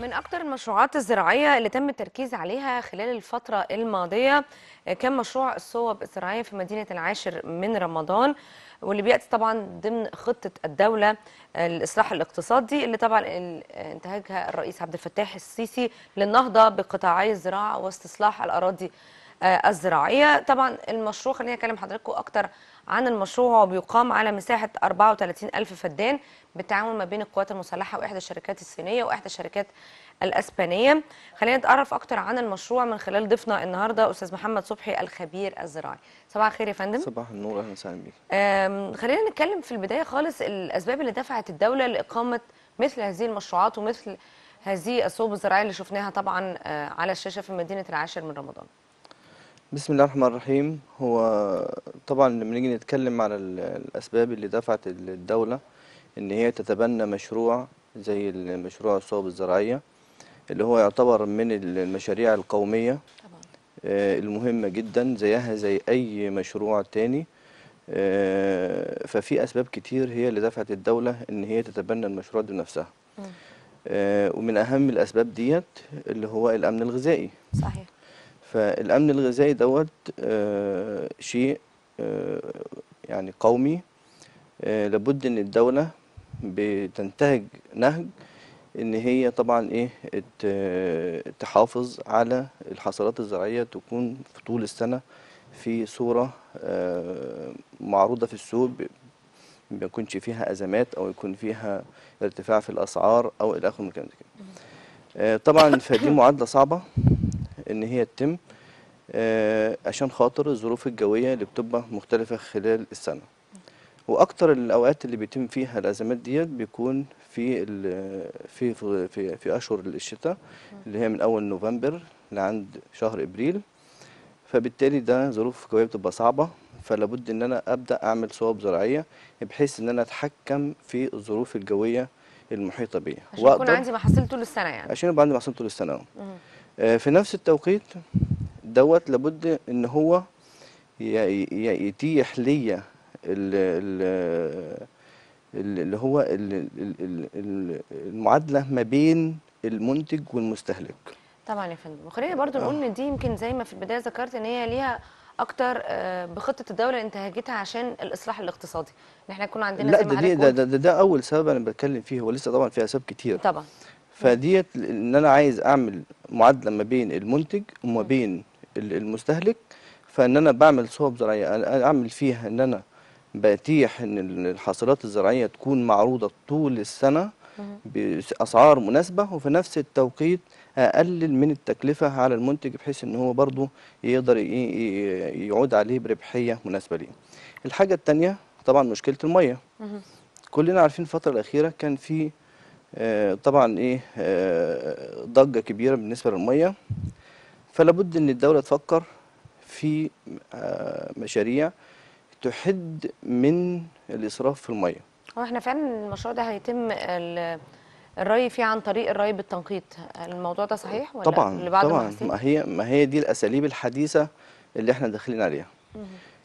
من أكتر المشروعات الزراعية اللي تم التركيز عليها خلال الفترة الماضية آه، كان مشروع الصوب الزراعية في مدينة العاشر من رمضان واللي بيأتي طبعا ضمن خطة الدولة الإصلاح آه، الاقتصادي اللي طبعا انتهجها الرئيس عبد الفتاح السيسي للنهضة بقطاعي الزراعة واستصلاح الأراضي آه، الزراعيه طبعا المشروع خلينا نتكلم حضراتكم اكتر عن المشروع هو بيقام على مساحه 34000 فدان بالتعاون ما بين القوات المسلحه واحدى الشركات الصينيه واحدى الشركات الاسبانيه خلينا نتعرف اكتر عن المشروع من خلال ضيفنا النهارده استاذ محمد صبحي الخبير الزراعي صباح الخير يا فندم صباح النور اهلا وسهلا بيك خلينا نتكلم في البدايه خالص الاسباب اللي دفعت الدوله لاقامه مثل هذه المشروعات ومثل هذه الصوب الزراعيه اللي شفناها طبعا آه، على الشاشه في مدينه العاشر من رمضان بسم الله الرحمن الرحيم هو طبعا لما نيجي نتكلم على الأسباب اللي دفعت الدولة إن هي تتبنى مشروع زي مشروع الصوب الزراعية اللي هو يعتبر من المشاريع القومية طبعا. آه، المهمة جدا زيها زي أي مشروع تاني آه، ففي أسباب كتير هي اللي دفعت الدولة إن هي تتبنى المشروع ده بنفسها آه، ومن أهم الأسباب ديت اللي هو الأمن الغذائي صحيح فالأمن الغذائي دوت آه، شيء آه، يعني قومي آه، لابد ان الدولة بتنتهج نهج ان هي طبعا ايه تحافظ على الحصلات الزراعية تكون في طول السنة في صورة معروضة في السوق ما يكونش فيها ازمات او يكون فيها ارتفاع في الاسعار او الى اخره من الكلام ده طبعا فدي معادلة صعبة ان هي تتم آه، عشان خاطر الظروف الجويه اللي بتبقى مختلفه خلال السنه واكتر الاوقات اللي بيتم فيها الازمات ديت بيكون في في في في اشهر الشتاء اللي هي من اول نوفمبر لعند شهر ابريل فبالتالي ده ظروف جويه بتبقى صعبه فلابد ان انا ابدا اعمل صواب زراعيه بحيث ان انا اتحكم في الظروف الجويه المحيطه بيا عشان يكون عندي محاصيل طول السنه يعني عشان يبقى عندي محاصيل طول السنه آه، في نفس التوقيت دوت لابد ان هو يتيح ليا اللي هو المعادله ما بين المنتج والمستهلك طبعا يا فندم وخلينا برضو نقول آه. ان دي يمكن زي ما في البدايه ذكرت ان هي ليها اكتر آه، بخطه الدوله انتهجتها عشان الاصلاح الاقتصادي ان احنا يكون عندنا لا زي ما ده, ده, ده ده اول سبب انا بتكلم فيه هو لسه طبعا في اسباب كتير طبعا فديت ان انا عايز اعمل معادله ما بين المنتج وما بين المستهلك فان انا بعمل صوب زراعيه اعمل فيها ان انا بتيح ان الحاصلات الزراعيه تكون معروضه طول السنه باسعار مناسبه وفي نفس التوقيت اقلل من التكلفه على المنتج بحيث ان هو برضه يقدر يعود عليه بربحيه مناسبه ليه. الحاجه الثانيه طبعا مشكله الميه. كلنا عارفين الفتره الاخيره كان في آه، طبعا ايه آه، ضجه كبيره بالنسبه للميه فلابد ان الدوله تفكر في آه، مشاريع تحد من الاسراف في الميه هو احنا فعلا المشروع ده هيتم الري فيه عن طريق الري بالتنقيط الموضوع ده صحيح ولا طبعا طبعا ما هي ما هي دي الاساليب الحديثه اللي احنا داخلين عليها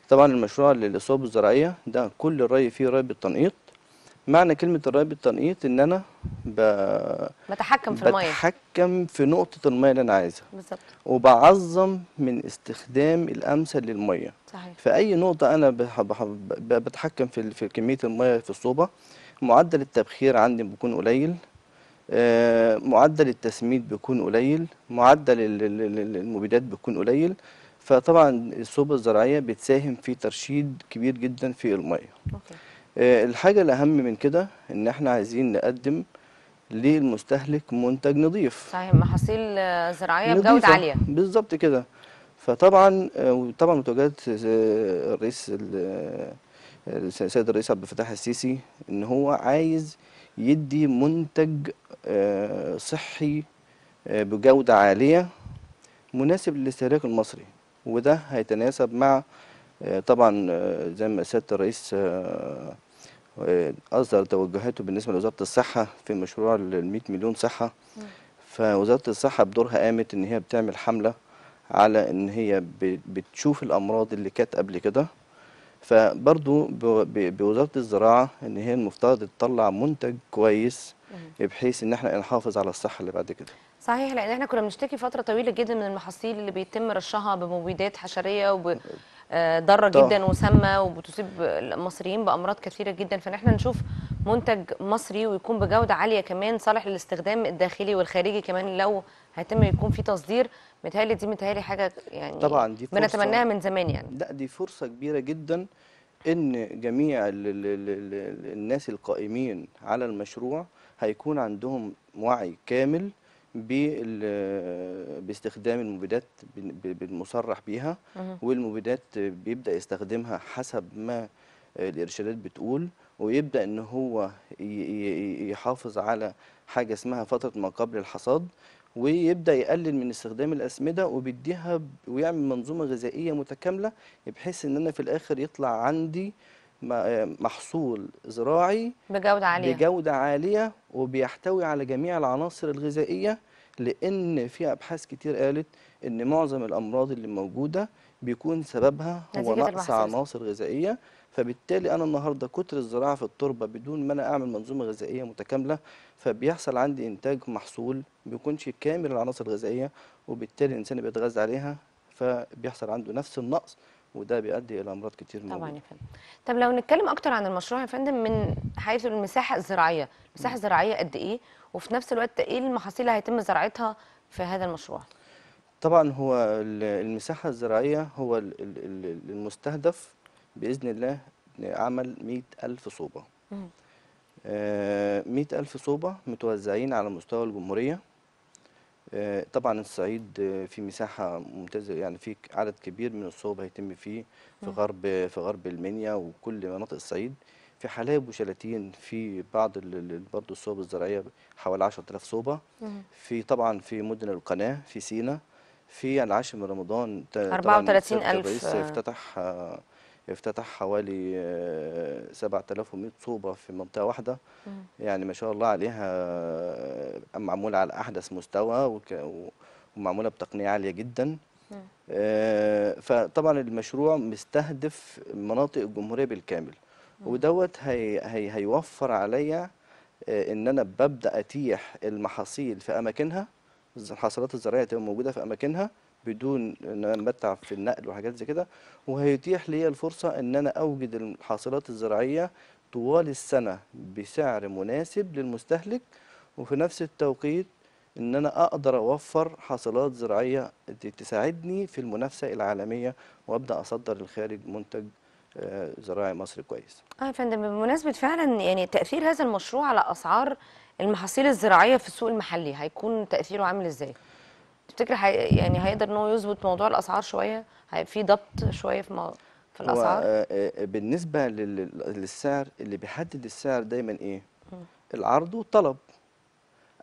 طبعا المشروع للاصوب الزراعيه ده كل الري فيه ري بالتنقيط معنى كلمه الري بالتنقيط ان انا ب... بتحكم في الميه بتحكم في نقطه الميه اللي انا عايزها بالظبط وبعظم من استخدام الامثل للميه صحيح في اي نقطه انا بح... بح... بتحكم في في كميه الميه في الصوبه معدل التبخير عندي بيكون قليل آه، معدل التسميد بيكون قليل معدل المبيدات بيكون قليل فطبعا الصوبة الزراعية بتساهم في ترشيد كبير جدا في المية أوكي. آه، الحاجة الأهم من كده إن إحنا عايزين نقدم للمستهلك منتج نظيف صحيح محاصيل زراعية بجودة عالية بالظبط كده فطبعا آه، وطبعا متوجهات آه، الرئيس السيد الرئيس عبد الفتاح السيسي إن هو عايز يدي منتج صحي بجودة عالية مناسب للاستهلاك المصري وده هيتناسب مع طبعا زي ما سياده الرئيس آه، اصدر توجهاته بالنسبه لوزاره الصحه في مشروع ال 100 مليون صحه فوزاره الصحه بدورها قامت ان هي بتعمل حمله على ان هي بتشوف الامراض اللي كانت قبل كده فبرضو بوزاره الزراعه ان هي المفترض تطلع منتج كويس بحيث ان احنا نحافظ على الصحه اللي بعد كده صحيح لان احنا كنا بنشتكي فتره طويله جدا من المحاصيل اللي بيتم رشها بمبيدات حشريه وب آه، ضاره جدا وسامه وبتصيب المصريين بامراض كثيره جدا فان احنا نشوف منتج مصري ويكون بجوده عاليه كمان صالح للاستخدام الداخلي والخارجي كمان لو هيتم يكون في تصدير متهيألي دي متهيألي حاجه يعني طبعا دي فرصه بنتمناها من زمان يعني لا دي فرصه كبيره جدا ان جميع الـ الـ الـ الناس القائمين على المشروع هيكون عندهم وعي كامل باستخدام المبيدات بالمصرح بيها والمبيدات بيبدا يستخدمها حسب ما الارشادات بتقول ويبدا ان هو يحافظ على حاجه اسمها فتره ما قبل الحصاد ويبدا يقلل من استخدام الاسمده وبيديها ويعمل منظومه غذائيه متكامله بحيث ان انا في الاخر يطلع عندي آه، محصول زراعي بجودة عالية بجودة عالية وبيحتوي على جميع العناصر الغذائية لأن في أبحاث كتير قالت أن معظم الأمراض اللي موجودة بيكون سببها هو نقص عناصر غذائية فبالتالي أنا النهاردة كتر الزراعة في التربة بدون ما أنا أعمل منظومة غذائية متكاملة فبيحصل عندي إنتاج محصول بيكونش كامل العناصر الغذائية وبالتالي الإنسان بيتغذى عليها فبيحصل عنده نفس النقص وده بيؤدي الى امراض كتير طبعا يا فندم طب لو نتكلم اكتر عن المشروع يا فندم من حيث المساحه الزراعيه المساحه الزراعيه قد ايه وفي نفس الوقت ايه المحاصيل اللي هيتم زراعتها في هذا المشروع طبعا هو المساحه الزراعيه هو المستهدف باذن الله عمل 100000 صوبه 100000 آه، صوبه متوزعين على مستوى الجمهوريه آه، طبعا الصعيد آه، في مساحه ممتازه يعني في عدد كبير من الصوب هيتم فيه في غرب في غرب المنيا وكل مناطق الصعيد في حلايب وشلاتين في بعض برضه الصوب الزراعيه حوالي 10000 صوبه في طبعا في مدن القناه في سينا في العاشر من رمضان 34000 افتتح افتتح حوالي 7100 آه، صوبه في منطقه واحده يعني ما شاء الله عليها آه، معموله على احدث مستوى ومعموله بتقنيه عاليه جدا آه، فطبعا المشروع مستهدف مناطق الجمهوريه بالكامل ودوت هي هي هيوفر عليا ان انا ببدا اتيح المحاصيل في اماكنها الحاصلات الزراعيه تبقى موجوده في اماكنها بدون ان انا بتعب في النقل وحاجات زي كده وهيتيح لي الفرصه ان انا اوجد الحاصلات الزراعيه طوال السنه بسعر مناسب للمستهلك وفي نفس التوقيت ان انا اقدر اوفر حاصلات زراعيه تساعدني في المنافسه العالميه وابدا اصدر للخارج منتج آه، زراعي مصري كويس. اه يا فندم بمناسبه فعلا يعني تاثير هذا المشروع على اسعار المحاصيل الزراعيه في السوق المحلي هيكون تاثيره عامل ازاي؟ تفتكر حي... يعني هيقدر ان هو يظبط موضوع الاسعار شويه هيبقى في ضبط شويه في مو... في الاسعار آه، آه، بالنسبه لل... للسعر اللي بيحدد السعر دايما ايه م. العرض والطلب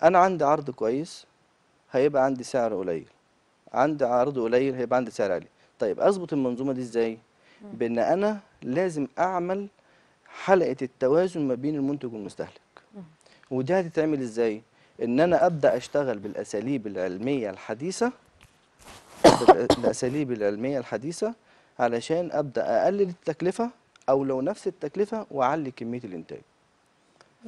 انا عندي عرض كويس هيبقى عندي سعر قليل عندي عرض قليل هيبقى عندي سعر عالي طيب اظبط المنظومه دي ازاي بان انا لازم اعمل حلقه التوازن ما بين المنتج والمستهلك ودي هتتعمل ازاي ان انا ابدا اشتغل بالاساليب العلميه الحديثه الاساليب العلميه الحديثه علشان ابدا اقلل التكلفه او لو نفس التكلفه واعلي كميه الانتاج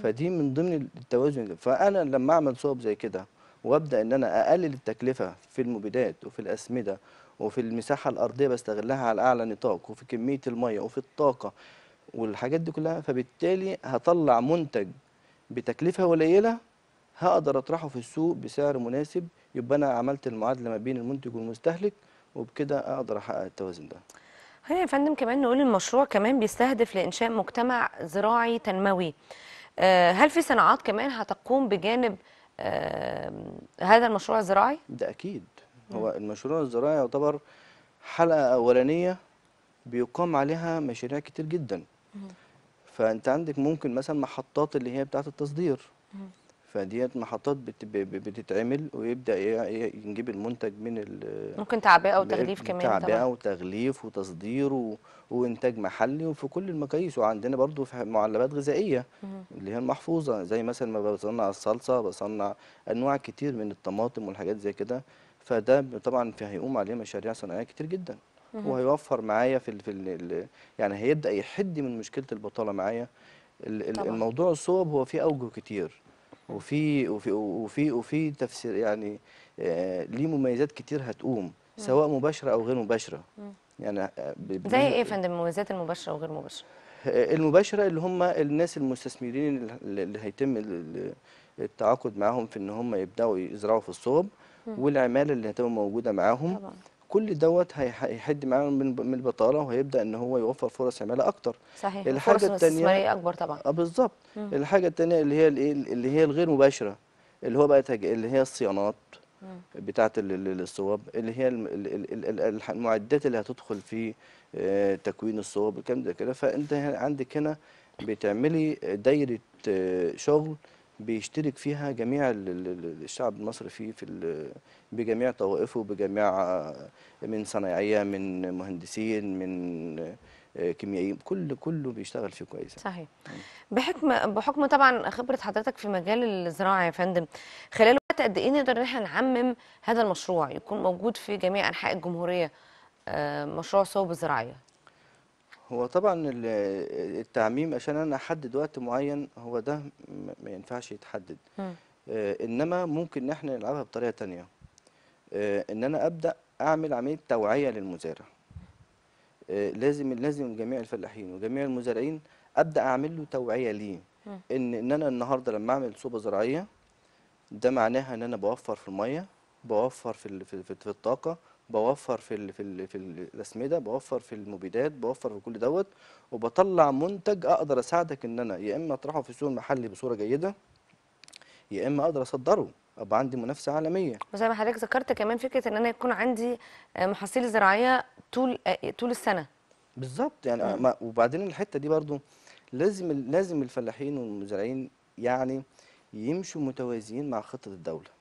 فدي من ضمن التوازن فانا لما اعمل صوب زي كده وابدا ان انا اقلل التكلفه في المبيدات وفي الاسمده وفي المساحه الارضيه بستغلها على اعلى نطاق وفي كميه الميه وفي الطاقه والحاجات دي كلها فبالتالي هطلع منتج بتكلفه قليله هقدر اطرحه في السوق بسعر مناسب يبقى انا عملت المعادله ما بين المنتج والمستهلك وبكده اقدر احقق التوازن ده خلينا يا فندم كمان نقول المشروع كمان بيستهدف لانشاء مجتمع زراعي تنموي آه، هل في صناعات كمان هتقوم بجانب آه، هذا المشروع الزراعي ده اكيد هو المشروع الزراعي يعتبر حلقه اولانيه بيقام عليها مشاريع كتير جدا فانت عندك ممكن مثلا محطات اللي هي بتاعه التصدير فديت محطات بتتعمل ويبدا نجيب المنتج من ممكن تعبئه وتغليف كمان تعبئه وتغليف وتصدير وانتاج محلي وفي كل المقاييس وعندنا برضو معلبات غذائيه اللي هي المحفوظه زي مثلا ما بصنع الصلصه بصنع انواع كتير من الطماطم والحاجات زي كده فده طبعا هيقوم عليه مشاريع صناعيه كتير جدا وهيوفر معايا في الـ في الـ يعني هيبدا يحد من مشكله البطاله معايا الموضوع الصوب هو فيه اوجه كتير وفي وفي وفي وفي تفسير يعني آه، ليه مميزات كتير هتقوم سواء مباشره او غير مباشره يعني آه، زي ايه يا فندم المميزات المباشره وغير مباشره آه، المباشره اللي هم الناس المستثمرين اللي هيتم التعاقد معاهم في ان هم يبداوا يزرعوا في الصوب والعماله اللي هتبقى موجوده معاهم طبعا. كل دوت هيحد معاه من البطاله وهيبدا ان هو يوفر فرص عماله اكتر صحيح الحاجه فرص اكبر طبعا آه، بالظبط الحاجه الثانيه اللي هي الايه اللي هي الغير مباشره اللي هو بقى اللي هي الصيانات بتاعه الصواب اللي هي المعدات اللي هتدخل في آه، تكوين الصواب الكلام ده كده فانت عندك هنا بتعملي دايره آه، شغل بيشترك فيها جميع الشعب المصري فيه في بجميع طوائفه بجميع آه، من صنايعيه من مهندسين من آه، كيميائيين كل كله بيشتغل فيه كويس صحيح بحكم بحكم طبعا خبره حضرتك في مجال الزراعه يا فندم خلال وقت قد ايه نقدر ان احنا نعمم هذا المشروع يكون موجود في جميع انحاء الجمهوريه آه، مشروع صوب الزراعيه هو طبعا التعميم عشان انا احدد وقت معين هو ده ما ينفعش يتحدد آه، انما ممكن ان احنا نلعبها بطريقه تانية آه، ان انا ابدا اعمل عمليه توعيه للمزارع آه، لازم لازم جميع الفلاحين وجميع المزارعين ابدا اعمل له توعيه ليه ان ان انا النهارده لما اعمل صوبه زراعيه ده معناها ان انا بوفر في الميه بوفر في, في الطاقه بوفر في الـ في الـ في الاسمده إيه بوفر في المبيدات بوفر في كل دوت وبطلع منتج اقدر اساعدك ان انا يا اما اطرحه في السوق المحلي بصوره جيده يا اما اقدر اصدره ابقى عندي منافسه عالميه وزي ما حضرتك ذكرت كمان فكره ان انا يكون عندي آه، محاصيل زراعيه طول آه، طول السنه بالظبط يعني ما وبعدين الحته دي برضو لازم لازم الفلاحين والمزارعين يعني يمشوا متوازيين مع خطه الدوله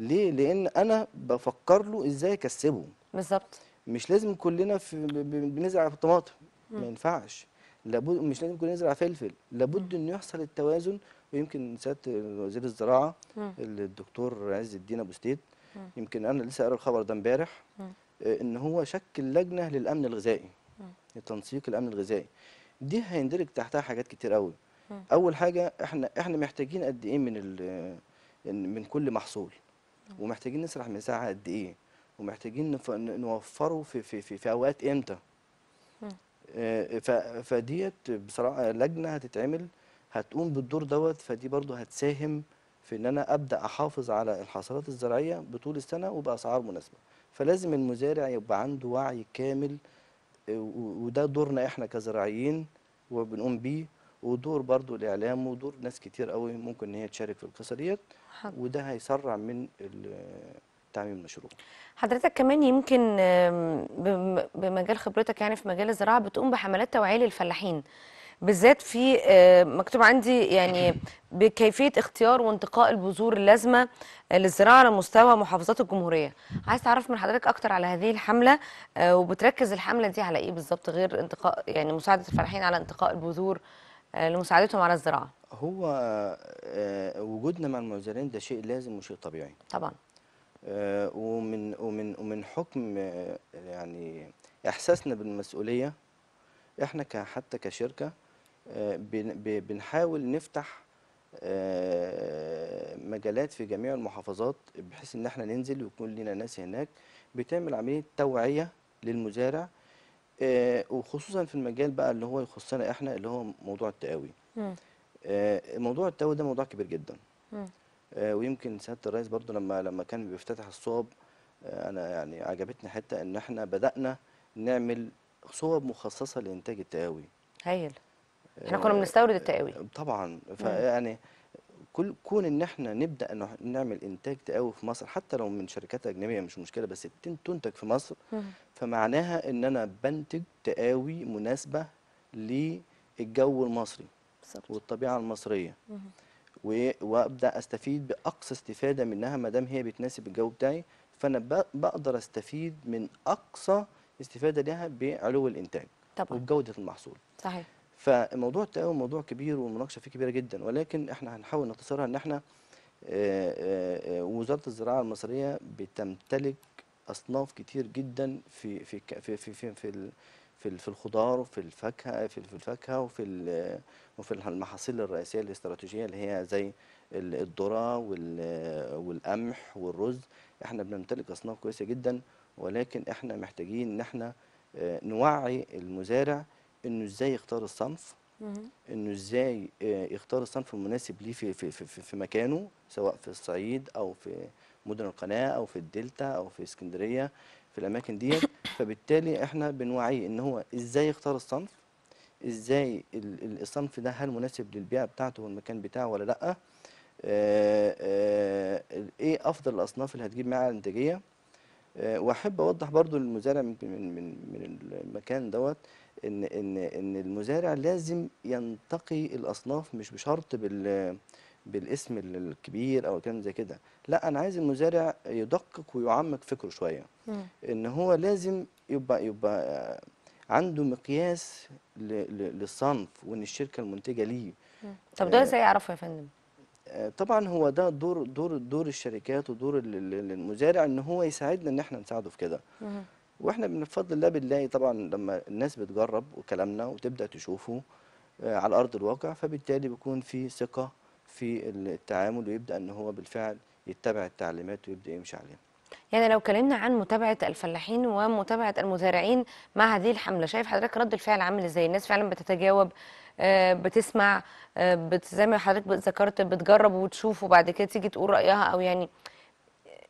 ليه لان انا بفكر له ازاي اكسبه بالظبط مش لازم كلنا في بنزرع طماطم ما ينفعش لابد مش لازم كلنا نزرع فلفل لابد انه يحصل التوازن ويمكن سياده وزير الزراعه الدكتور عز الدين ابو ستيد يمكن انا لسه قاري الخبر ده امبارح آه، ان هو شكل لجنه للامن الغذائي لتنسيق الامن الغذائي دي هيندرج تحتها حاجات كتير قوي اول حاجه احنا احنا محتاجين قد ايه من آه، من كل محصول ومحتاجين نسرح مساحه قد ايه ومحتاجين نوفره في في في, في اوقات امتى آه، فديت بصراحه لجنه هتتعمل هتقوم بالدور دوت فدي برضو هتساهم في ان انا ابدا احافظ على الحاصلات الزراعيه بطول السنه وباسعار مناسبه فلازم المزارع يبقى عنده وعي كامل آه، وده دورنا احنا كزراعيين وبنقوم بيه ودور برضو الاعلام ودور ناس كتير قوي ممكن ان هي تشارك في القصه ديت وده هيسرع من تعميم المشروع حضرتك كمان يمكن بمجال خبرتك يعني في مجال الزراعه بتقوم بحملات توعيه للفلاحين بالذات في آه، مكتوب عندي يعني بكيفيه اختيار وانتقاء البذور اللازمه للزراعه على مستوى محافظات الجمهوريه عايز تعرف من حضرتك اكتر على هذه الحمله آه، وبتركز الحمله دي على ايه بالظبط غير انتقاء يعني مساعده الفلاحين على انتقاء البذور آه، لمساعدتهم على الزراعه هو آه، آه، وجودنا مع المزارعين ده شيء لازم وشيء طبيعي طبعا ومن ومن ومن حكم يعني احساسنا بالمسؤوليه احنا حتى كشركه بنحاول نفتح مجالات في جميع المحافظات بحيث ان احنا ننزل ويكون لنا ناس هناك بتعمل عمليه توعيه للمزارع آه، وخصوصا في المجال بقى اللي هو يخصنا احنا اللي هو موضوع التقاوي آه موضوع التقاوي ده موضوع كبير جدا آه ويمكن سياده الرئيس برضو لما لما كان بيفتتح الصوب آه، انا يعني عجبتني حته ان احنا بدانا نعمل صوب مخصصه لانتاج التقاوي هايل احنا آه، كنا بنستورد التقاوي طبعا فيعني كل كون ان احنا نبدا نعمل انتاج تقاوي في مصر حتى لو من شركات اجنبيه مش مشكله بس تنتج في مصر فمعناها ان انا بنتج تقاوي مناسبه للجو المصري والطبيعه المصريه وابدا استفيد باقصى استفاده منها ما دام هي بتناسب الجو بتاعي فانا بقدر استفيد من اقصى استفاده لها بعلو الانتاج طبعا وبجوده المحصول صحيح فموضوع التقاوم موضوع كبير والمناقشه فيه كبيره جدا ولكن احنا هنحاول نختصرها ان احنا آه، آه، آه، وزاره الزراعه المصريه بتمتلك اصناف كتير جدا في في في في في, في في في الخضار وفي الفاكهه في الفاكهه وفي وفي المحاصيل الرئيسيه الاستراتيجيه اللي هي زي الذره والقمح والرز احنا بنمتلك اصناف كويسه جدا ولكن احنا محتاجين ان احنا نوعي المزارع انه ازاي يختار الصنف انه ازاي آه، يختار الصنف المناسب ليه في, في, في, في مكانه سواء في الصعيد او في مدن القناه او في الدلتا او في اسكندريه في الاماكن ديت فبالتالي احنا بنوعيه ان هو ازاي يختار الصنف ازاي الصنف ده هل مناسب للبيئه بتاعته والمكان بتاعه ولا لا آه، آه، ايه افضل الاصناف اللي هتجيب معاها انتاجيه واحب اوضح برضو للمزارع من من من المكان دوت ان ان ان المزارع لازم ينتقي الاصناف مش بشرط بال بالاسم الكبير او كلام زي كده لا انا عايز المزارع يدقق ويعمق فكره شويه مم. ان هو لازم يبقى يبقى عنده مقياس للصنف وان الشركه المنتجه ليه مم. طب ده آه. ازاي يعرفه يا فندم آه، طبعا هو ده دور دور دور الشركات ودور المزارع ان هو يساعدنا ان احنا نساعده في كده واحنا بنفضل الله بالله طبعا لما الناس بتجرب وكلامنا وتبدا تشوفه آه، على ارض الواقع فبالتالي بيكون في ثقه في التعامل ويبدا ان هو بالفعل يتبع التعليمات ويبدا يمشي عليها يعني لو كلمنا عن متابعه الفلاحين ومتابعه المزارعين مع هذه الحمله شايف حضرتك رد الفعل عامل ازاي الناس فعلا بتتجاوب آه، بتسمع زي آه، ما حضرتك ذكرت بتجرب وتشوف وبعد كده تيجي تقول رايها او يعني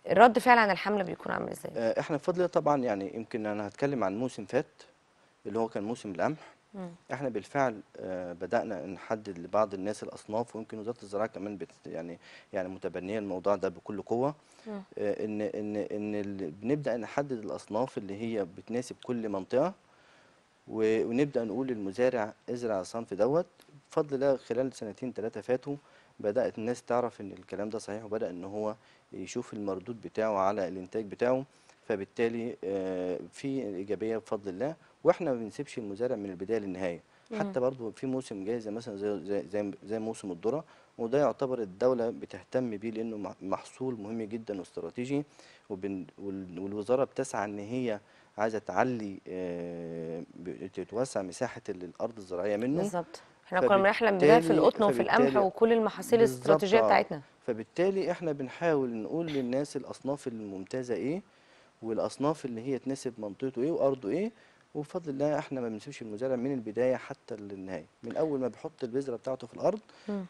رد فعل عن الحمله بيكون عامل ازاي؟ آه، احنا بفضل طبعا يعني يمكن انا هتكلم عن موسم فات اللي هو كان موسم القمح احنا بالفعل آه، بدانا نحدد لبعض الناس الاصناف ويمكن وزاره الزراعه كمان بت يعني يعني متبنيه الموضوع ده بكل قوه آه، ان ان ان بنبدا نحدد الاصناف اللي هي بتناسب كل منطقه ونبدا نقول للمزارع ازرع الصنف دوت بفضل الله خلال سنتين ثلاثه فاتوا بدات الناس تعرف ان الكلام ده صحيح وبدا ان هو يشوف المردود بتاعه على الانتاج بتاعه فبالتالي آه، في ايجابيه بفضل الله واحنا ما بنسيبش المزارع من البدايه للنهايه حتى برضو في موسم جاي زي مثلا زي زي زي, زي موسم الذره وده يعتبر الدوله بتهتم بيه لانه محصول مهم جدا واستراتيجي والوزاره بتسعى ان هي عايزه تعلي آه، تتوسع مساحه الارض الزراعيه منه بالظبط احنا كنا بنحلم بده في القطن وفي القمح وكل المحاصيل الاستراتيجيه آه. بتاعتنا فبالتالي احنا بنحاول نقول للناس الاصناف الممتازه ايه والاصناف اللي هي تناسب منطقته ايه وارضه ايه وبفضل الله احنا ما بنسيبش المزارع من البدايه حتى للنهايه من اول ما بيحط البذره بتاعته في الارض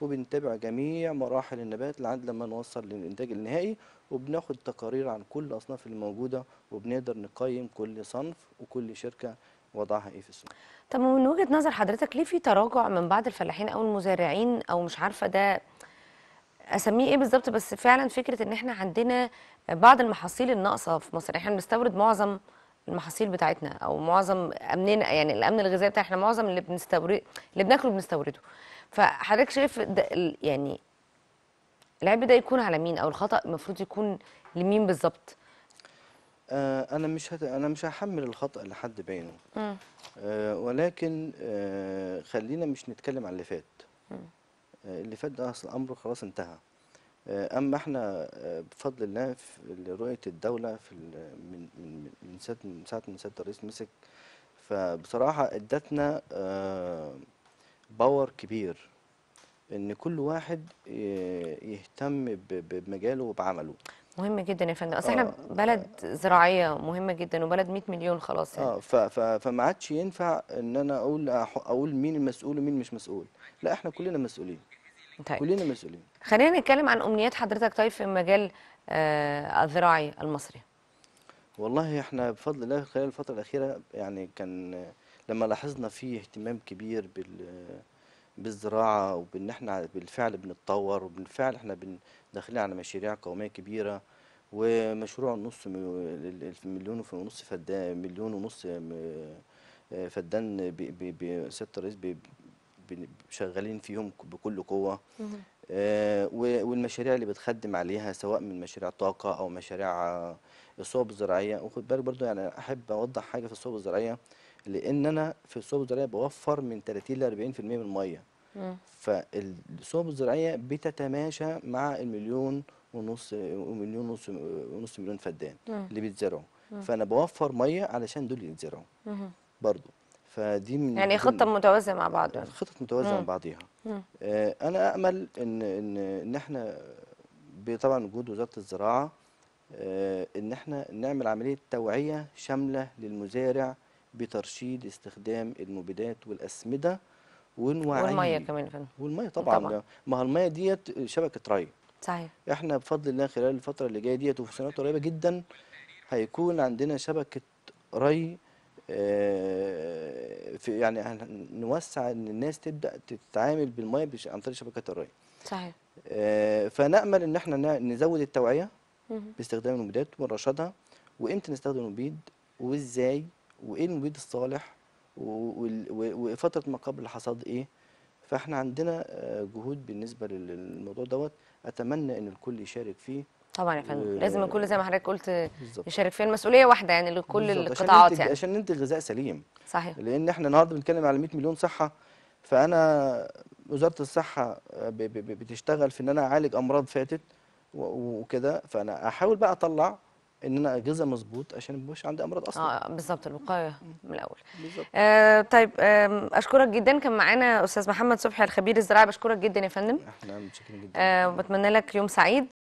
وبنتابع جميع مراحل النبات لحد لما نوصل للانتاج النهائي وبناخد تقارير عن كل الاصناف اللي موجوده وبنقدر نقيم كل صنف وكل شركه وضعها ايه في السوق طب من وجهه نظر حضرتك ليه في تراجع من بعض الفلاحين او المزارعين او مش عارفه ده اسميه ايه بالظبط بس فعلا فكره ان احنا عندنا بعض المحاصيل الناقصه في مصر احنا بنستورد معظم المحاصيل بتاعتنا او معظم امننا يعني الامن الغذائي بتاعنا احنا معظم اللي بنستورد اللي بناكله بنستورده فحضرتك شايف ده يعني العيب ده يكون على مين او الخطا المفروض يكون لمين بالظبط آه انا مش هت... انا مش هحمل الخطا لحد بعينه آه ولكن آه خلينا مش نتكلم عن اللي فات آه اللي فات ده اصل امره خلاص انتهى آه اما احنا آه بفضل الله في رؤيه الدوله في من من من ساعه من ساعه ما سياده الرئيس مسك فبصراحه ادتنا آه باور كبير ان كل واحد آه، يهتم بمجاله وبعمله مهم جدا يا فندم اصل احنا آه بلد زراعيه مهمه جدا وبلد 100 مليون خلاص يعني اه فما عادش ينفع ان انا اقول اقول مين المسؤول ومين مش مسؤول لا احنا كلنا مسؤولين طيب. كلنا مسؤولين خلينا نتكلم عن امنيات حضرتك طيب في المجال آه الزراعي المصري والله احنا بفضل الله خلال الفتره الاخيره يعني كان لما لاحظنا في اهتمام كبير بال بالزراعه وبان احنا بالفعل بنتطور وبالفعل احنا داخلين على مشاريع قوميه كبيره ومشروع النص مليون ونص فدان مليون ونص آه، فدان بسياده الرئيس شغالين فيهم بكل قوه آه، والمشاريع اللي بتخدم عليها سواء من مشاريع طاقه او مشاريع الصوب الزراعيه وخد بالك برضو يعني احب اوضح حاجه في الصوب الزراعيه لان انا في الصوب الزراعيه بوفر من 30 ل 40% من الميه فالصوب الزراعيه بتتماشى مع المليون ونص ومليون ونص ونص مليون فدان اللي بيتزرعوا فانا بوفر ميه علشان دول يتزرعوا برضه فدي من يعني, يعني خطه متوازيه مع بعضها خطط متوازيه مع بعضيها آه انا امل ان ان ان احنا طبعا وجود وزاره الزراعه آه ان احنا نعمل عمليه توعيه شامله للمزارع بترشيد استخدام المبيدات والاسمده ونوعيه والميه كمان فن. والميه طبعا, طبعا. ما الميه ديت شبكه ري صحيح احنا بفضل الله خلال الفتره اللي جايه ديت وفي سنوات قريبه جدا هيكون عندنا شبكه ري آه، في يعني نوسع ان الناس تبدا تتعامل بالميه عن طريق شبكه الري صحيح آه، فنامل ان احنا نزود التوعيه باستخدام المبيدات ونرشدها وامتى نستخدم المبيد وازاي وايه المبيد الصالح وفتره ما قبل الحصاد ايه فاحنا عندنا آه، جهود بالنسبه للموضوع دوت اتمنى ان الكل يشارك فيه طبعا يا فندم و... لازم الكل زي ما حضرتك قلت بالزبط. يشارك فيه المسؤوليه واحده يعني لكل القطاعات يعني عشان ننتج غذاء سليم صحيح لان احنا النهارده بنتكلم على 100 مليون صحه فانا وزاره الصحه آه، بتشتغل في ان انا اعالج امراض فاتت وكده فانا احاول بقى اطلع ان انا اجهزها مظبوط عشان ما يبقاش عندي امراض اصلا اه بالظبط الوقايه من الاول بالظبط آه طيب آه اشكرك جدا كان معانا استاذ محمد صبحي الخبير الزراعي بشكرك جدا يا فندم احنا متشكرين جدا آه وبتمنى لك يوم سعيد